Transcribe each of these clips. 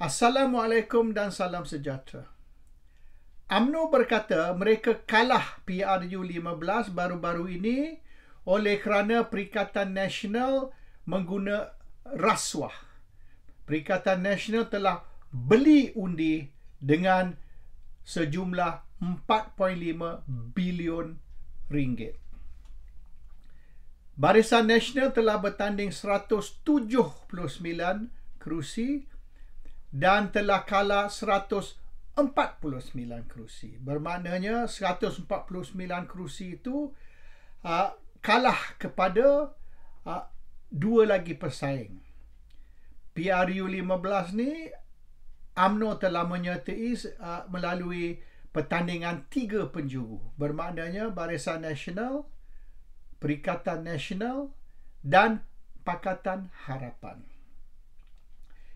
Assalamualaikum dan salam sejahtera. AMNO berkata mereka kalah PRU15 baru-baru ini oleh kerana Perikatan Nasional mengguna rasuah. Perikatan Nasional telah beli undi dengan sejumlah 4.5 bilion ringgit. Barisan Nasional telah bertanding 179 kerusi dan telah kalah 149 kerusi. Bermaknanya 149 kerusi itu uh, kalah kepada uh, dua lagi pesaing. PRU 15 ni AMNO telah menyertai uh, melalui pertandingan tiga penjuru. Bermaknanya Barisan Nasional, Perikatan Nasional dan Pakatan Harapan.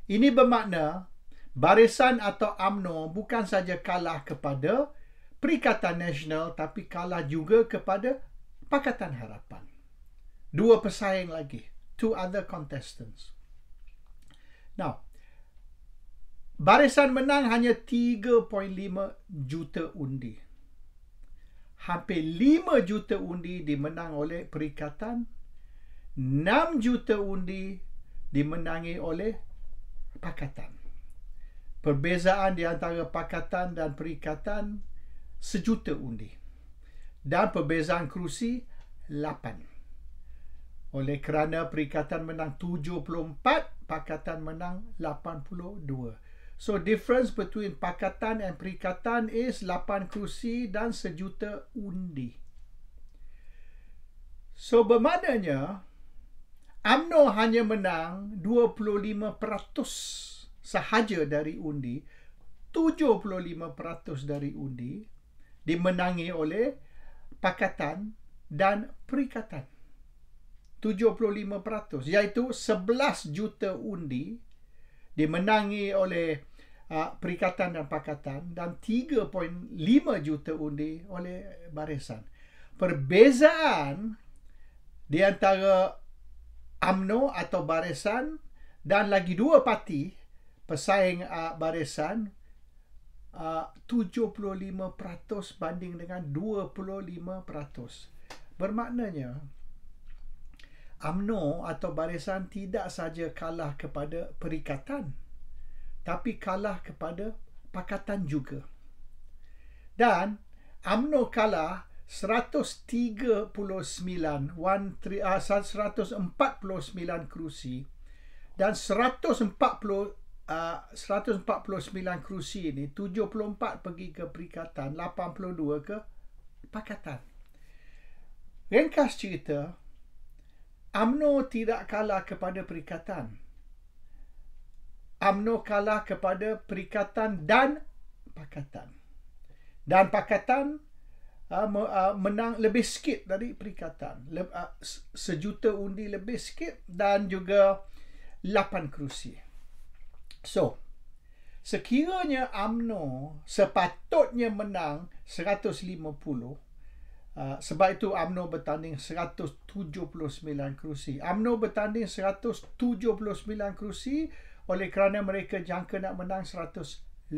Ini bermakna barisan atau AMNO bukan saja kalah kepada Perikatan Nasional tapi kalah juga kepada Pakatan Harapan. Dua pesaing lagi. Two other contestants. Now, barisan menang hanya 3.5 juta undi. Hampir 5 juta undi dimenang oleh Perikatan. 6 juta undi dimenangi oleh Pakatan perbezaan di antara pakatan dan perikatan sejuta undi dan perbezaan kerusi lapan oleh kerana perikatan menang 74 pakatan menang 82 so difference between pakatan and perikatan is 8 kerusi dan sejuta undi so bermaknanya AMNO hanya menang 25% sahaja dari undi 75% dari undi dimenangi oleh pakatan dan perikatan 75% iaitu 11 juta undi dimenangi oleh uh, perikatan dan pakatan dan 3.5 juta undi oleh barisan perbezaan di antara AMNO atau barisan dan lagi dua parti pesaing uh, barisan ah, uh, 75% banding dengan 25%. Bermaknanya UMNO atau barisan tidak saja kalah kepada perikatan tapi kalah kepada pakatan juga. Dan UMNO kalah 139 1, 3, uh, 149 kerusi dan 140 149 ah, kerusi ini 74 pergi ke perikatan 82 ke pakatan ringkas cerita AMNO tidak kalah kepada perikatan AMNO kalah kepada perikatan dan pakatan dan pakatan uh, menang lebih sikit dari perikatan Le- uh, sejuta undi lebih sikit dan juga 8 kerusi So, sekiranya UMNO sepatutnya menang 150, uh, sebab itu UMNO bertanding 179 kerusi. UMNO bertanding 179 kerusi oleh kerana mereka jangka nak menang 150.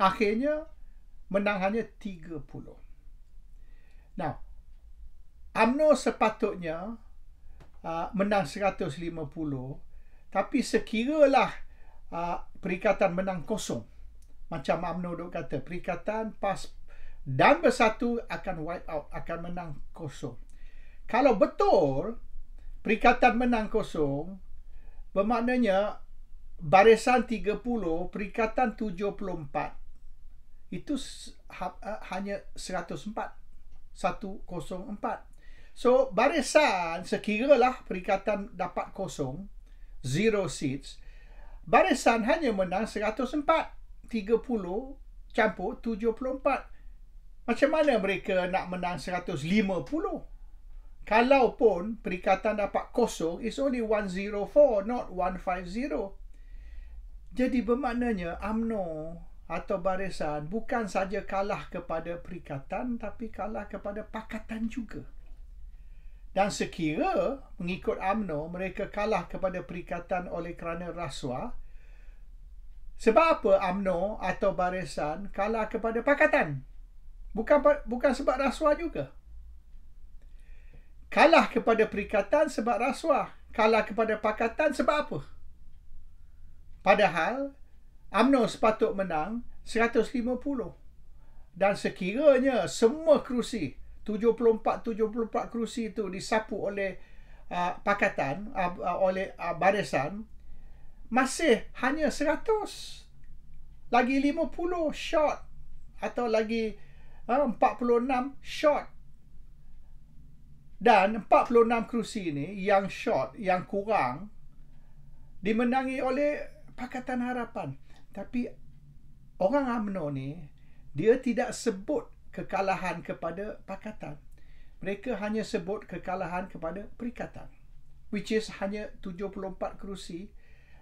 Akhirnya, menang hanya 30. Now, UMNO sepatutnya uh, menang 150 kerusi tapi sekiralah uh, perikatan menang kosong. Macam UMNO duk kata, perikatan PAS dan bersatu akan wipe out, akan menang kosong. Kalau betul perikatan menang kosong, bermaknanya barisan 30, perikatan 74 itu ha ah, hanya 104. 104. So barisan sekiralah perikatan dapat kosong, zero seats. Barisan hanya menang 104. 30 campur 74. Macam mana mereka nak menang 150? Kalau pun perikatan dapat kosong, it's only 104, not 150. Jadi bermaknanya UMNO atau barisan bukan saja kalah kepada perikatan tapi kalah kepada pakatan juga. Dan sekira mengikut UMNO, mereka kalah kepada perikatan oleh kerana rasuah. Sebab apa UMNO atau barisan kalah kepada pakatan? Bukan bukan sebab rasuah juga. Kalah kepada perikatan sebab rasuah. Kalah kepada pakatan sebab apa? Padahal UMNO sepatut menang 150. Dan sekiranya semua kerusi 74-74 kerusi itu disapu oleh uh, pakatan, uh, uh, oleh uh, barisan, masih hanya 100. Lagi 50 short. Atau lagi uh, 46 short. Dan 46 kerusi ini yang short, yang kurang, dimenangi oleh Pakatan Harapan. Tapi orang amno ni, dia tidak sebut kekalahan kepada pakatan. Mereka hanya sebut kekalahan kepada perikatan. Which is hanya 74 kerusi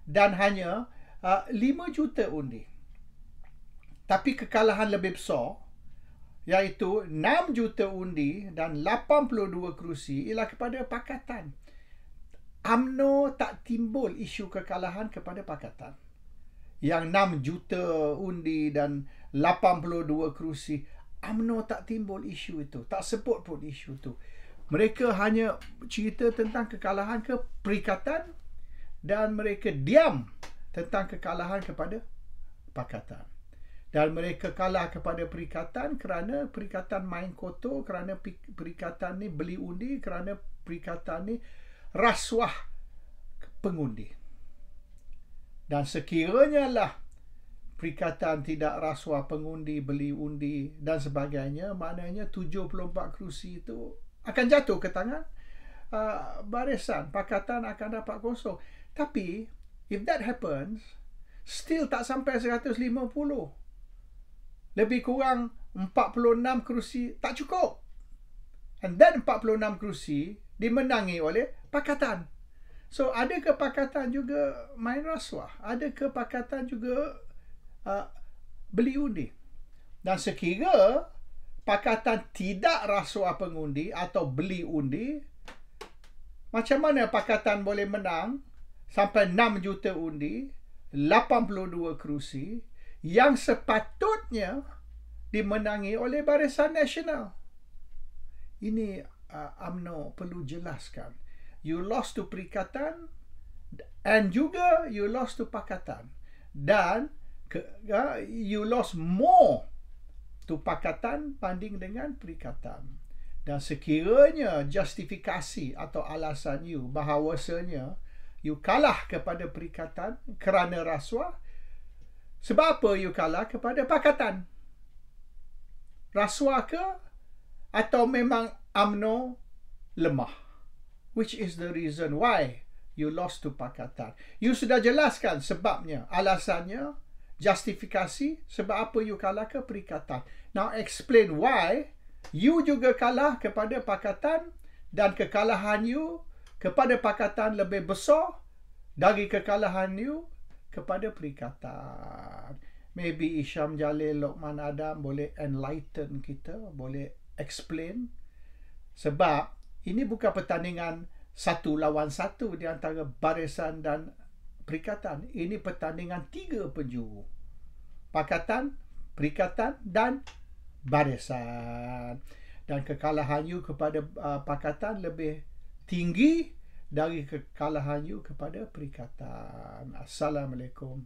dan hanya uh, 5 juta undi. Tapi kekalahan lebih besar iaitu 6 juta undi dan 82 kerusi ialah kepada pakatan. Amno tak timbul isu kekalahan kepada pakatan. Yang 6 juta undi dan 82 kerusi UMNO tak timbul isu itu tak sebut pun isu itu mereka hanya cerita tentang kekalahan ke perikatan dan mereka diam tentang kekalahan kepada pakatan dan mereka kalah kepada perikatan kerana perikatan main kotor kerana perikatan ni beli undi kerana perikatan ni rasuah pengundi dan sekiranya lah perikatan tidak rasuah pengundi beli undi dan sebagainya maknanya 74 kerusi itu akan jatuh ke tangan uh, barisan pakatan akan dapat kosong tapi if that happens still tak sampai 150 lebih kurang 46 kerusi tak cukup and then 46 kerusi dimenangi oleh pakatan so ada kepakatan juga main rasuah ada kepakatan juga Ah, beli undi. Dan sekira pakatan tidak rasuah pengundi atau beli undi, macam mana pakatan boleh menang sampai 6 juta undi, 82 kerusi yang sepatutnya dimenangi oleh Barisan Nasional. Ini uh, perlu jelaskan. You lost to perikatan and juga you lost to pakatan. Dan uh, you lost more to pakatan banding dengan perikatan. Dan sekiranya justifikasi atau alasan you bahawasanya you kalah kepada perikatan kerana rasuah, sebab apa you kalah kepada pakatan? Rasuah ke? Atau memang amno lemah? Which is the reason why you lost to pakatan. You sudah jelaskan sebabnya, alasannya, justifikasi sebab apa you kalah ke perikatan. Now explain why you juga kalah kepada pakatan dan kekalahan you kepada pakatan lebih besar dari kekalahan you kepada perikatan. Maybe Isham Jalil Lokman Adam boleh enlighten kita, boleh explain. Sebab ini bukan pertandingan satu lawan satu di antara barisan dan perikatan. Ini pertandingan tiga penjuru. Pakatan, perikatan dan barisan. Dan kekalahan you kepada uh, pakatan lebih tinggi dari kekalahan you kepada perikatan. Assalamualaikum.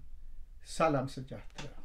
Salam sejahtera.